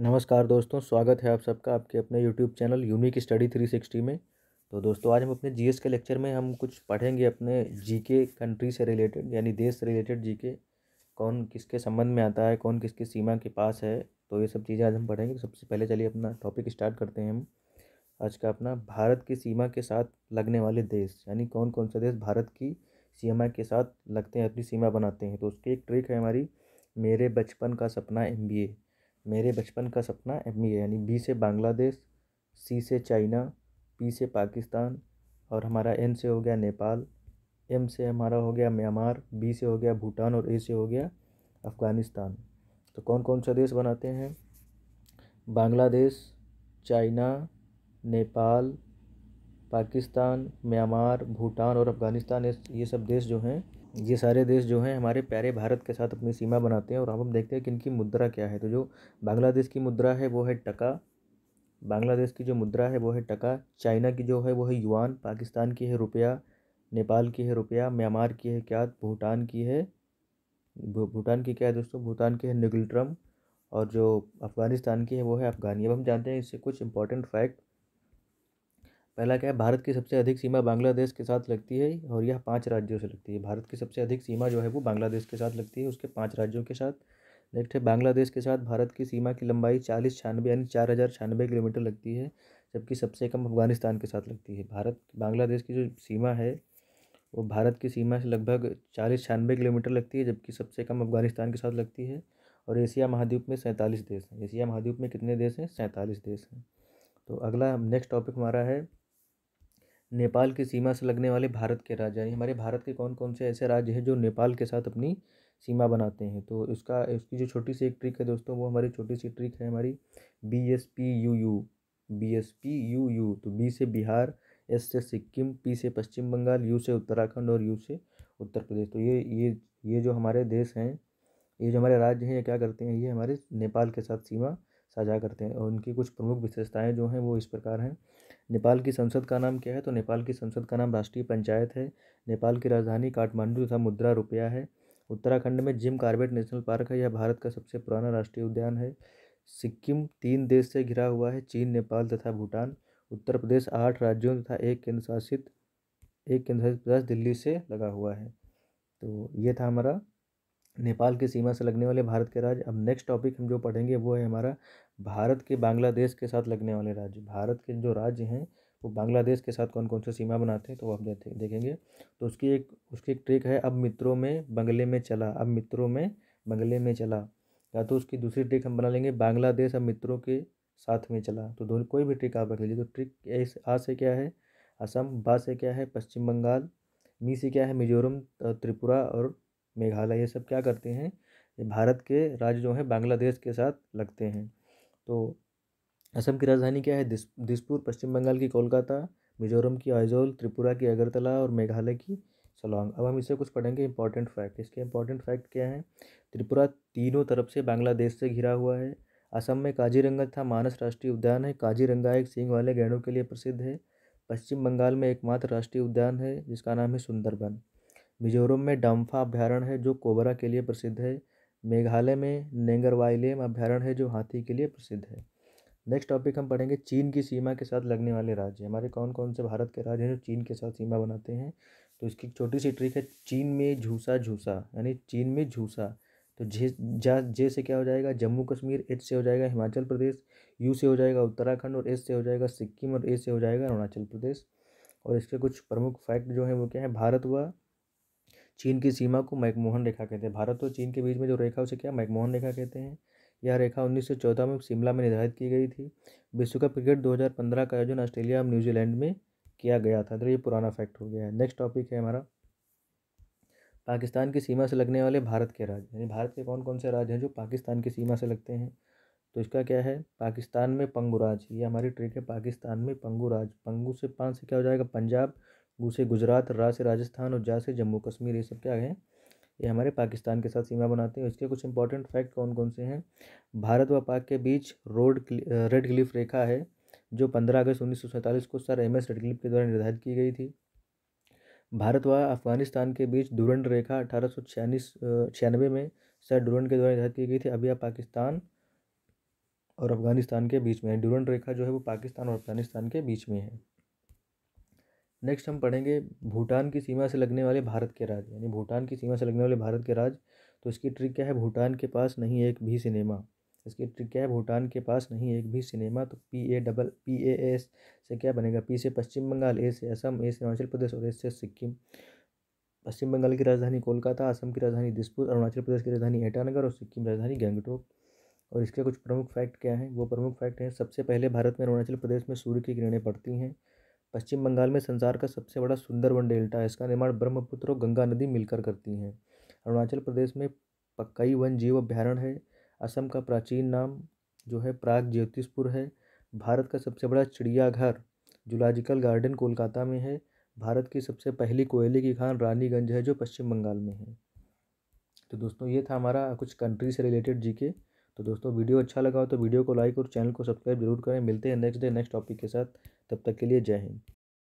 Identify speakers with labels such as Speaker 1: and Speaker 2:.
Speaker 1: नमस्कार दोस्तों स्वागत है आप सबका आपके अपने YouTube channel unique study three sixty में तो दोस्तों आज हम अपने जी के लेक्चर में हम कुछ पढ़ेंगे अपने जीके कंट्री से रिलेटेड यानी देश से रिलेटेड जीके कौन किसके संबंध में आता है कौन किसकी सीमा के पास है तो ये सब चीज़ें आज हम पढ़ेंगे सबसे पहले चलिए अपना टॉपिक स्टार्ट करते हैं हम आज का अपना भारत की सीमा के साथ लगने वाले देश यानी कौन कौन सा देश भारत की सीमा के साथ लगते हैं अपनी सीमा बनाते हैं तो उसकी एक ट्रिक है हमारी मेरे बचपन का सपना एम मेरे बचपन का सपना एम ई है यानी बी से बांग्लादेश सी से चाइना पी से पाकिस्तान और हमारा एन से हो गया नेपाल एम से हमारा हो गया म्यांमार बी से हो गया भूटान और ए से हो गया अफ़गानिस्तान तो कौन कौन सा देश बनाते हैं बांग्लादेश चाइना नेपाल पाकिस्तान म्यांमार भूटान और अफ़गानिस्तान ये सब देश जो हैं ये सारे देश जो हैं हमारे प्यारे भारत के साथ अपनी सीमा बनाते हैं और अब हम देखते हैं कि इनकी मुद्रा क्या है तो जो बांग्लादेश की मुद्रा है वो है टका बांग्लादेश की जो मुद्रा है वो है टका चाइना की जो है वो है युआन पाकिस्तान की है रुपया नेपाल की है रुपया म्यांमार की है क्या भूटान की है भूटान की क्या है दोस्तों भूटान की है निगल्ट्रम और जो अफ़गानिस्तान की है वो है अफ़गानी अब हम जानते हैं इससे कुछ इंपॉर्टेंट फैक्ट पहला क्या है भारत की सबसे अधिक सीमा बांग्लादेश के साथ लगती है और यह पाँच राज्यों से लगती है भारत की सबसे अधिक सीमा जो है वो बांग्लादेश के साथ लगती है उसके पाँच राज्यों के साथ नेक्स्ट है बांग्लादेश के साथ भारत की सीमा की लंबाई चालीस छियानवे यानी चार हज़ार छियानवे किलोमीटर लगती है जबकि सबसे कम अफगानिस्तान के साथ लगती है भारत बांग्लादेश की जो सीमा है वो भारत की सीमा से लगभग चालीस छियानवे किलोमीटर लगती है जबकि सबसे कम अफगानिस्तान के साथ लगती है और एशिया महाद्वीप में सैंतालीस देश हैं एशिया महाद्वीप में कितने देश हैं सैंतालीस देश हैं तो अगला नेक्स्ट टॉपिक हमारा है नेपाल की सीमा से लगने वाले भारत के राज्य यानी हमारे भारत के कौन कौन से ऐसे राज्य हैं जो नेपाल के साथ अपनी सीमा बनाते हैं तो इसका इसकी जो छोटी सी एक ट्रिक है दोस्तों वो हमारी छोटी सी ट्रिक है हमारी B S P U U B S P U U तो बी से बिहार एस से सिक्किम पी से पश्चिम बंगाल यू से उत्तराखंड और यू से उत्तर प्रदेश तो ये ये ये जो हमारे देश हैं ये जो हमारे राज्य हैं ये क्या करते हैं ये हमारे नेपाल के साथ सीमा साझा करते हैं और उनकी कुछ प्रमुख विशेषताएं जो हैं वो इस प्रकार हैं नेपाल की संसद का नाम क्या है तो नेपाल की संसद का नाम राष्ट्रीय पंचायत है नेपाल की राजधानी काठमांडू तथा मुद्रा रुपया है उत्तराखंड में जिम कार्बेट नेशनल पार्क है यह भारत का सबसे पुराना राष्ट्रीय उद्यान है सिक्किम तीन देश से घिरा हुआ है चीन नेपाल तथा भूटान उत्तर प्रदेश आठ राज्यों तथा एक केंद्र शासित एक केंद्र शासित प्रदेश दिल्ली से लगा हुआ है तो ये था हमारा नेपाल की सीमा से लगने वाले भारत के राज्य अब नेक्स्ट टॉपिक हम जो पढ़ेंगे वो है हमारा भारत के बांग्लादेश के साथ लगने वाले राज्य भारत के जो राज्य हैं वो बांग्लादेश के साथ कौन कौन से सीमा बनाते हैं तो आप देखेंगे तो उसकी एक उसकी एक ट्रिक है अब मित्रों में बंगले में चला अब मित्रों में बंगले में चला या तो उसकी दूसरी ट्रिक हम बना लेंगे बांग्लादेश अब मित्रों के साथ में चला तो दोनों कोई भी ट्रिक आप रख लीजिए तो ट्रिक आ से क्या है असम बा से क्या है पश्चिम बंगाल मी से क्या है मिजोरम त्रिपुरा और मेघालय ये सब क्या करते हैं ये भारत के राज्य जो हैं बांग्लादेश के साथ लगते हैं तो असम की राजधानी क्या है दिस दिसपुर पश्चिम बंगाल की कोलकाता मिजोरम की आइजोल त्रिपुरा की अगरतला और मेघालय की सलोंग अब हम इससे कुछ पढ़ेंगे इंपॉर्टेंट फैक्ट इसके इंपॉर्टेंट फैक्ट क्या हैं त्रिपुरा तीनों तरफ से बांग्लादेश से घिरा हुआ है असम में काजीरंगा था मानस राष्ट्रीय उद्यान है काजीरंगा एक सींग वाले गहनों के लिए प्रसिद्ध है पश्चिम बंगाल में एकमात्र राष्ट्रीय उद्यान है जिसका नाम है सुंदरबन मिजोरम में डाम्फा अभ्यारण्य है जो कोबरा के लिए प्रसिद्ध है मेघालय में नेंगरवाइलेम अभ्यारण्य है जो हाथी के लिए प्रसिद्ध है नेक्स्ट टॉपिक हम पढ़ेंगे चीन की सीमा के साथ लगने वाले राज्य हमारे कौन कौन से भारत के राज्य हैं जो चीन के साथ सीमा बनाते हैं तो इसकी छोटी सी ट्रिक है चीन में झूसा झूसा यानी चीन में झूसा तो जे जा जे से क्या हो जाएगा जम्मू कश्मीर एच से हो जाएगा हिमाचल प्रदेश यू से हो जाएगा उत्तराखंड और एस से हो जाएगा सिक्किम और ए से हो जाएगा अरुणाचल प्रदेश और इसके कुछ प्रमुख फैक्ट जो हैं वो क्या है भारत व चीन की सीमा को मैकमोहन रेखा कहते हैं भारत और चीन के बीच में जो रेखा उसे क्या मैकमोहन रेखा कहते हैं यह रेखा 1914 में शिमला में निर्धारित की गई थी विश्व कप क्रिकेट 2015 का आयोजन ऑस्ट्रेलिया और न्यूजीलैंड में किया गया था तो ये पुराना फैक्ट हो गया है नेक्स्ट टॉपिक है हमारा पाकिस्तान की सीमा से लगने वाले भारत के राज्य यानी भारत के कौन कौन से राज्य हैं जो पाकिस्तान की सीमा से लगते हैं तो इसका क्या है पाकिस्तान में राज ये हमारी ट्रिक है पाकिस्तान में राज पंगू से पाँच से क्या हो जाएगा पंजाब गू से गुजरात रा से राजस्थान और जा से जम्मू कश्मीर ये सब क्या है ये हमारे पाकिस्तान के साथ सीमा बनाते हैं इसके कुछ इंपॉर्टेंट फैक्ट कौन कौन से हैं भारत व पाक के बीच रोड रेड क्लिफ रेखा है जो पंद्रह अगस्त उन्नीस को सर एम एस क्लिफ के द्वारा निर्धारित की गई थी भारत व अफगानिस्तान के बीच डूरंड रेखा अठारह सौ छियानवे में सर डूरंड के द्वारा निर्धारित की गई थी अभी आप पाकिस्तान और अफगानिस्तान के बीच में है डूरंड रेखा जो है वो पाकिस्तान और अफगानिस्तान के बीच में है नेक्स्ट हम पढ़ेंगे भूटान की सीमा से लगने वाले भारत के राज यानी भूटान की सीमा से लगने वाले भारत के राज तो इसकी ट्रिक क्या है भूटान के पास नहीं एक भी सिनेमा इसकी ट्रिक क्या है भूटान के पास नहीं एक भी सिनेमा तो P A double P A S से क्या बनेगा पी से पश्चिम बंगाल ए से असम ए से अरुणाचल प्रदेश और एस से सिक्किम पश्चिम बंगाल की राजधानी कोलकाता असम की राजधानी दिसपुर अरुणाचल प्रदेश की राजधानी ईटानगर और सिक्किम राजधानी गैंगटोक और इसके कुछ प्रमुख फैक्ट क्या हैं वो प्रमुख फैक्ट हैं सबसे पहले भारत में अरुणाचल प्रदेश में सूर्य की किरणें पड़ती हैं पश्चिम बंगाल में संसार का सबसे बड़ा सुंदरवन डेल्टा है इसका निर्माण ब्रह्मपुत्र और गंगा नदी मिलकर करती हैं अरुणाचल प्रदेश में पक्काई वन जीव अभ्यारण्य है असम का प्राचीन नाम जो है प्राग ज्योतिषपुर है भारत का सबसे बड़ा चिड़ियाघर जूलॉजिकल गार्डन कोलकाता में है भारत की सबसे पहली कोयले की खान रानीगंज है जो पश्चिम बंगाल में है तो दोस्तों ये था हमारा कुछ कंट्री से रिलेटेड जीके तो दोस्तों वीडियो अच्छा लगा हो तो वीडियो को लाइक और चैनल को सब्सक्राइब जरूर करें मिलते हैं नेक्स्ट डे नेक्स्ट टॉपिक के साथ तब तक के लिए जय हिंद